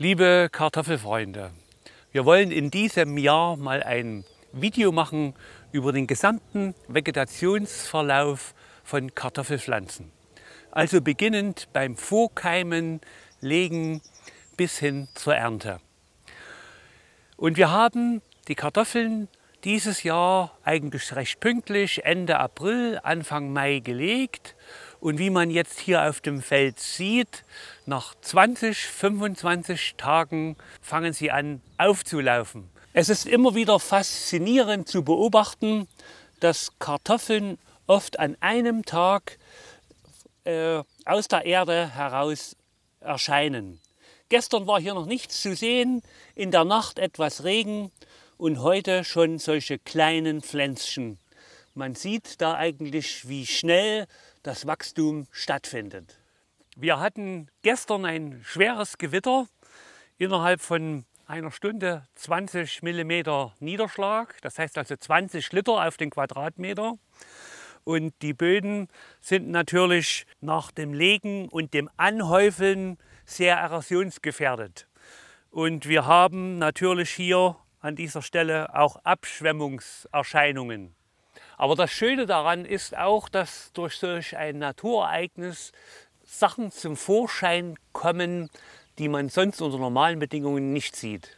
Liebe Kartoffelfreunde, wir wollen in diesem Jahr mal ein Video machen über den gesamten Vegetationsverlauf von Kartoffelpflanzen. Also beginnend beim Vorkeimen, Legen bis hin zur Ernte. Und wir haben die Kartoffeln dieses Jahr eigentlich recht pünktlich Ende April, Anfang Mai gelegt und wie man jetzt hier auf dem Feld sieht, nach 20, 25 Tagen fangen sie an aufzulaufen. Es ist immer wieder faszinierend zu beobachten, dass Kartoffeln oft an einem Tag äh, aus der Erde heraus erscheinen. Gestern war hier noch nichts zu sehen, in der Nacht etwas Regen und heute schon solche kleinen Pflänzchen. Man sieht da eigentlich, wie schnell das Wachstum stattfindet. Wir hatten gestern ein schweres Gewitter, innerhalb von einer Stunde 20 mm Niederschlag, das heißt also 20 Liter auf den Quadratmeter. Und die Böden sind natürlich nach dem Legen und dem Anhäufeln sehr erosionsgefährdet. Und wir haben natürlich hier an dieser Stelle auch Abschwemmungserscheinungen. Aber das Schöne daran ist auch, dass durch solch ein Naturereignis Sachen zum Vorschein kommen, die man sonst unter normalen Bedingungen nicht sieht.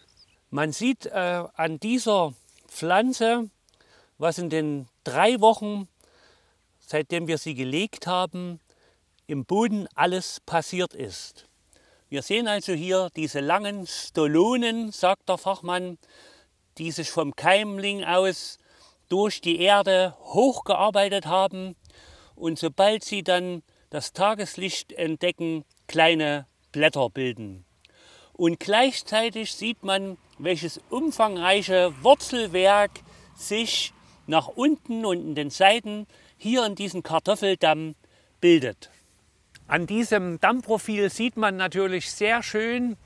Man sieht äh, an dieser Pflanze, was in den drei Wochen, seitdem wir sie gelegt haben, im Boden alles passiert ist. Wir sehen also hier diese langen Stolonen, sagt der Fachmann, die sich vom Keimling aus durch die Erde hochgearbeitet haben und sobald sie dann das Tageslicht entdecken, kleine Blätter bilden. Und gleichzeitig sieht man, welches umfangreiche Wurzelwerk sich nach unten und in den Seiten hier in diesem Kartoffeldamm bildet. An diesem Dammprofil sieht man natürlich sehr schön,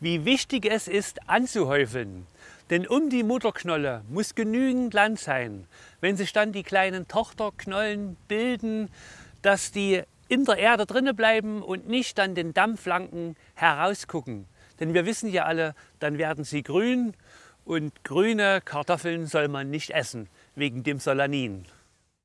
wie wichtig es ist, anzuhäufeln. Denn um die Mutterknolle muss genügend Land sein. Wenn sich dann die kleinen Tochterknollen bilden, dass die in der Erde drinne bleiben und nicht an den Dampflanken herausgucken. Denn wir wissen ja alle, dann werden sie grün und grüne Kartoffeln soll man nicht essen, wegen dem Solanin.